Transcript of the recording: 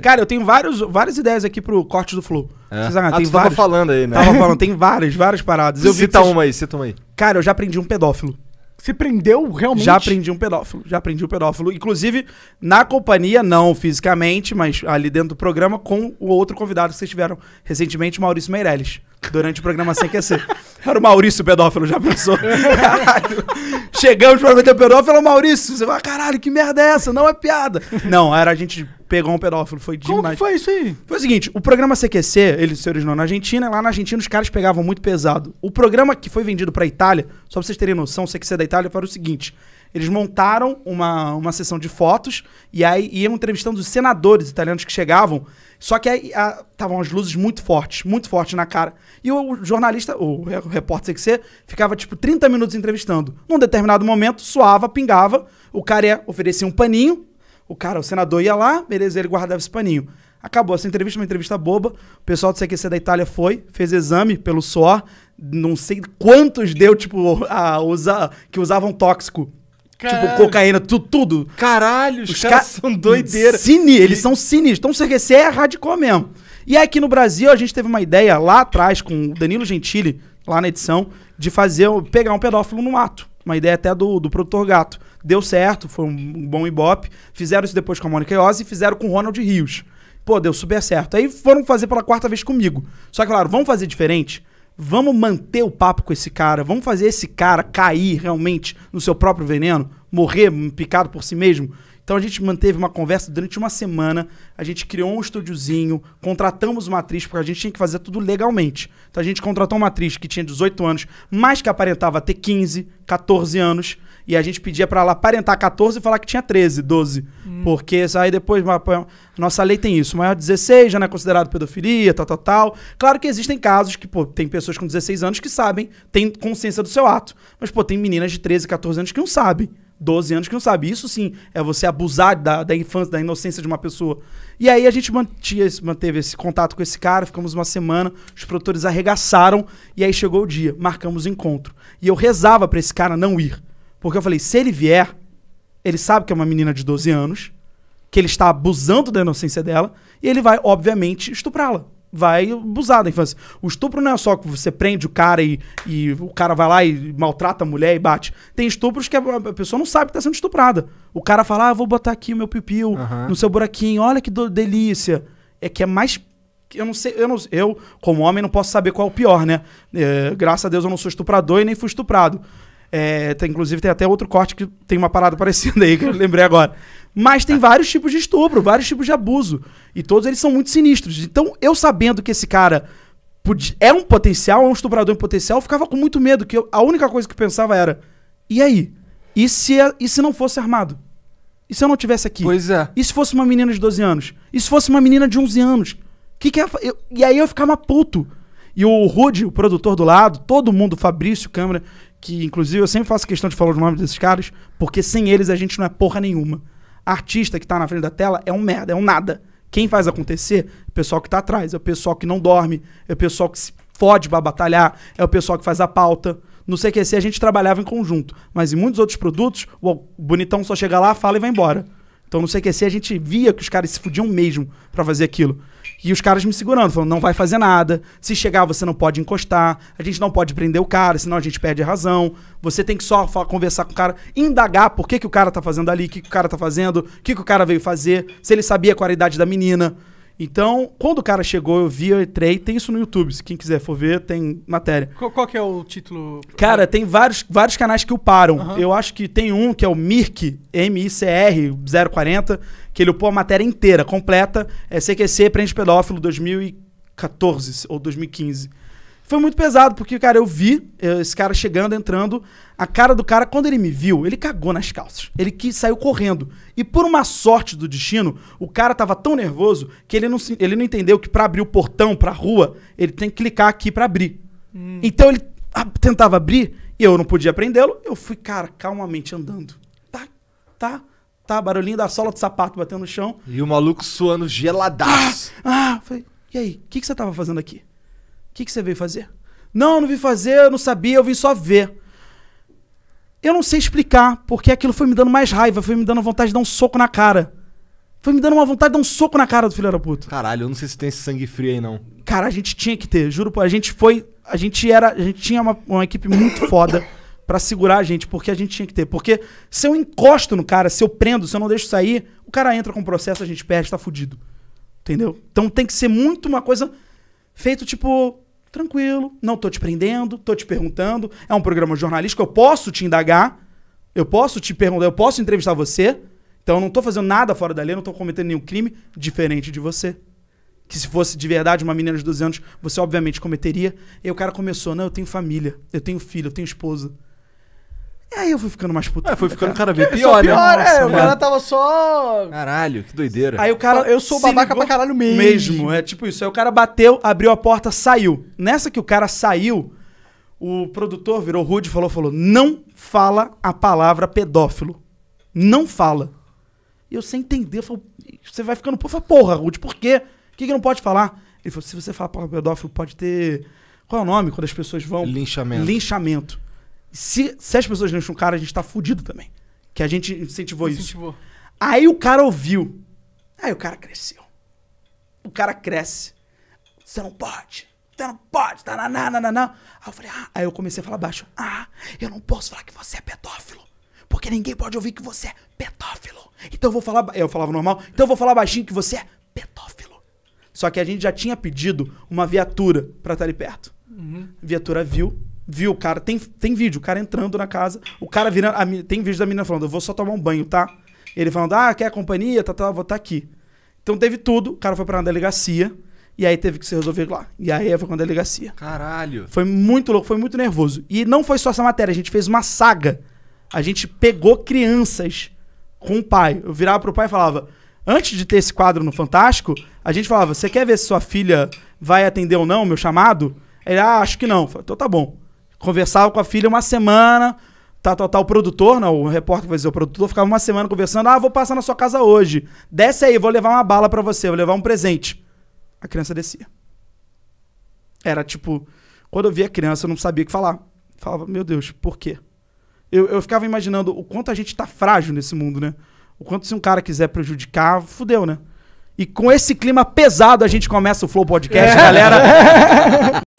Cara, eu tenho vários, várias ideias aqui pro corte do Flow. É. ah, tem tu vários, tava falando aí, né? Tava falando, tem várias, várias paradas. Eu cita vocês... uma aí, cita uma aí. Cara, eu já aprendi um pedófilo. Você prendeu realmente? Já aprendi um pedófilo. Já aprendi um pedófilo. Inclusive, na companhia, não fisicamente, mas ali dentro do programa, com o outro convidado que vocês tiveram recentemente, Maurício Meirelles durante o programa sem Era o Maurício pedófilo, já pensou? Chegamos pra ver o é pedófilo, é o Maurício. Você fala, caralho, que merda é essa? Não é piada. Não, era a gente pegou um pedófilo, foi demais. Como foi isso aí? Foi o seguinte, o programa CQC, ele se originou na Argentina, lá na Argentina os caras pegavam muito pesado. O programa que foi vendido pra Itália, só pra vocês terem noção, o CQC da Itália foi o seguinte... Eles montaram uma, uma sessão de fotos e aí iam entrevistando os senadores italianos que chegavam. Só que aí estavam as luzes muito fortes, muito fortes na cara. E o jornalista, o repórter CQC, ficava tipo 30 minutos entrevistando. Num determinado momento, suava, pingava, o cara ia, oferecia um paninho, o cara, o senador ia lá, beleza, ele guardava esse paninho. Acabou essa entrevista, uma entrevista boba. O pessoal do CQC da Itália foi, fez exame pelo suor. Não sei quantos deu, tipo, a usar, que usavam tóxico Tipo, Caralho. Tipo, cocaína, tu, tudo. Caralho, os, os caras ca... são doideira. Cine, eles são sinistros. Então, CQC é radical mesmo. E aqui no Brasil, a gente teve uma ideia lá atrás, com o Danilo Gentili, lá na edição, de fazer pegar um pedófilo no mato. Uma ideia até do, do produtor gato. Deu certo, foi um bom ibope. Fizeram isso depois com a Mônica Iose e fizeram com o Ronald Rios. Pô, deu super certo. Aí foram fazer pela quarta vez comigo. Só que, claro, vamos fazer diferente? Vamos manter o papo com esse cara, vamos fazer esse cara cair realmente no seu próprio veneno, morrer picado por si mesmo. Então a gente manteve uma conversa durante uma semana, a gente criou um estúdiozinho, contratamos uma atriz, porque a gente tinha que fazer tudo legalmente. Então a gente contratou uma atriz que tinha 18 anos, mas que aparentava ter 15, 14 anos e a gente pedia para ela aparentar 14 e falar que tinha 13, 12. Hum. Porque aí depois, nossa lei tem isso, maior de 16 já não é considerado pedofilia, tal, tal, tal. Claro que existem casos que, pô, tem pessoas com 16 anos que sabem, têm consciência do seu ato. Mas, pô, tem meninas de 13, 14 anos que não sabem. 12 anos que não sabe. Isso sim é você abusar da, da infância, da inocência de uma pessoa. E aí a gente mantia, manteve esse contato com esse cara, ficamos uma semana, os produtores arregaçaram e aí chegou o dia, marcamos o encontro. E eu rezava para esse cara não ir. Porque eu falei, se ele vier, ele sabe que é uma menina de 12 anos, que ele está abusando da inocência dela, e ele vai, obviamente, estuprá-la. Vai abusar da infância. O estupro não é só que você prende o cara e, e o cara vai lá e maltrata a mulher e bate. Tem estupros que a, a pessoa não sabe que está sendo estuprada. O cara fala, ah, vou botar aqui o meu pipiu uhum. no seu buraquinho, olha que delícia. É que é mais eu não sei, eu, não, eu como homem não posso saber qual é o pior, né? É, graças a Deus eu não sou estuprador e nem fui estuprado. É, tem, inclusive, tem até outro corte que tem uma parada parecida aí, que eu lembrei agora. Mas tem vários tipos de estupro, vários tipos de abuso. E todos eles são muito sinistros. Então, eu sabendo que esse cara é um potencial, é um estuprador em potencial, eu ficava com muito medo, que eu, a única coisa que eu pensava era: e aí? E se, é, e se não fosse armado? E se eu não tivesse aqui? Pois é. E se fosse uma menina de 12 anos? E se fosse uma menina de 11 anos? Que que é, eu, e aí eu ficava puto. E o Rude, o produtor do lado, todo mundo, Fabrício, câmera, que inclusive eu sempre faço questão de falar os nomes desses caras, porque sem eles a gente não é porra nenhuma. Artista que tá na frente da tela é um merda, é um nada. Quem faz acontecer é o pessoal que tá atrás, é o pessoal que não dorme, é o pessoal que se fode pra batalhar, é o pessoal que faz a pauta. No CQC é a gente trabalhava em conjunto, mas em muitos outros produtos, o bonitão só chega lá, fala e vai embora. Então no CQC a gente via que os caras se fudiam mesmo para fazer aquilo. E os caras me segurando, falando, não vai fazer nada. Se chegar, você não pode encostar. A gente não pode prender o cara, senão a gente perde a razão. Você tem que só conversar com o cara, indagar por que, que o cara tá fazendo ali, o que, que o cara tá fazendo, o que, que o cara veio fazer, se ele sabia a qualidade da menina. Então, quando o cara chegou, eu vi, eu entrei. Tem isso no YouTube, se quem quiser for ver, tem matéria. Qual, qual que é o título? Cara, tem vários, vários canais que o Uhum. Eu acho que tem um que é o Mirk, M-I-C-R 040, que ele upou a matéria inteira, completa. É CQC, prende pedófilo, 2014 ou 2015 foi muito pesado, porque, cara, eu vi eh, esse cara chegando, entrando. A cara do cara, quando ele me viu, ele cagou nas calças. Ele que saiu correndo. E por uma sorte do destino, o cara tava tão nervoso que ele não, ele não entendeu que para abrir o portão pra rua, ele tem que clicar aqui para abrir. Hum. Então ele tentava abrir e eu não podia prendê-lo. Eu fui, cara, calmamente andando. Tá, tá. Tá, barulhinho da sola do sapato batendo no chão. E o maluco suando geladaço. Ah, ah falei, e aí, o que, que você tava fazendo aqui? O que, que você veio fazer? Não, eu não vim fazer, eu não sabia, eu vim só ver. Eu não sei explicar, porque aquilo foi me dando mais raiva, foi me dando vontade de dar um soco na cara. Foi me dando uma vontade de dar um soco na cara do filho da puta. Caralho, eu não sei se tem esse sangue frio aí, não. Cara, a gente tinha que ter, juro, a gente foi. A gente era. A gente tinha uma, uma equipe muito foda para segurar a gente, porque a gente tinha que ter. Porque se eu encosto no cara, se eu prendo, se eu não deixo sair, o cara entra com o processo, a gente perde, tá fudido. Entendeu? Então tem que ser muito uma coisa feito tipo tranquilo, não tô te prendendo, tô te perguntando, é um programa jornalístico, eu posso te indagar, eu posso te perguntar, eu posso entrevistar você, então eu não tô fazendo nada fora da lei, não tô cometendo nenhum crime diferente de você. Que se fosse de verdade uma menina de 12 anos, você obviamente cometeria. E o cara começou, não, eu tenho família, eu tenho filho, eu tenho esposa. E aí eu fui ficando mais puto. É, foi ficando cada é, vez pior, né? pior, né? Nossa, é, o cara tava só. Caralho, que doideira. Aí o cara, eu sou Se babaca ligou... pra caralho mesmo. Mesmo, é tipo isso. Aí o cara bateu, abriu a porta, saiu. Nessa que o cara saiu, o produtor virou rude e falou: falou: não fala a palavra pedófilo. Não fala. E eu sem entender, eu falo, você vai ficando, porra, porra, Rude, por quê? O que, que não pode falar? Ele falou: se você falar palavra pedófilo, pode ter. Qual é o nome quando as pessoas vão? Linchamento. Linchamento. Se, se as pessoas lincham o cara, a gente tá fudido também. Que a gente incentivou, incentivou. isso. Aí o cara ouviu. Aí o cara cresceu. O cara cresce. Você não pode. Você não pode. Nananana. Tá, Aí eu falei, ah. Aí eu comecei a falar baixo. Ah, eu não posso falar que você é pedófilo. Porque ninguém pode ouvir que você é pedófilo. Então eu vou falar. Eu falava normal. Então eu vou falar baixinho que você é pedófilo. Só que a gente já tinha pedido uma viatura pra estar ali perto. Uhum. viatura viu viu o cara. Tem, tem vídeo, o cara entrando na casa, o cara virando. A, tem vídeo da menina falando, eu vou só tomar um banho, tá? Ele falando, ah, quer companhia? Tá, tá, vou estar tá aqui. Então teve tudo, o cara foi pra uma delegacia. E aí teve que se resolver lá. E aí foi com a delegacia. Caralho. Foi muito louco, foi muito nervoso. E não foi só essa matéria, a gente fez uma saga. A gente pegou crianças com o pai. Eu virava pro pai e falava: Antes de ter esse quadro no Fantástico, a gente falava: Você quer ver se sua filha vai atender ou não o meu chamado? Ele, ah, acho que não. falei, então tá bom. Conversava com a filha uma semana, tá, tá, tá, o produtor, não, né, o repórter vai dizer, o produtor ficava uma semana conversando, ah, vou passar na sua casa hoje, desce aí, vou levar uma bala para você, vou levar um presente. A criança descia. Era tipo, quando eu via a criança, eu não sabia o que falar. Falava, meu Deus, por quê? Eu, eu ficava imaginando o quanto a gente tá frágil nesse mundo, né? O quanto se um cara quiser prejudicar, fudeu, né? E com esse clima pesado a gente começa o Flow Podcast, é. galera.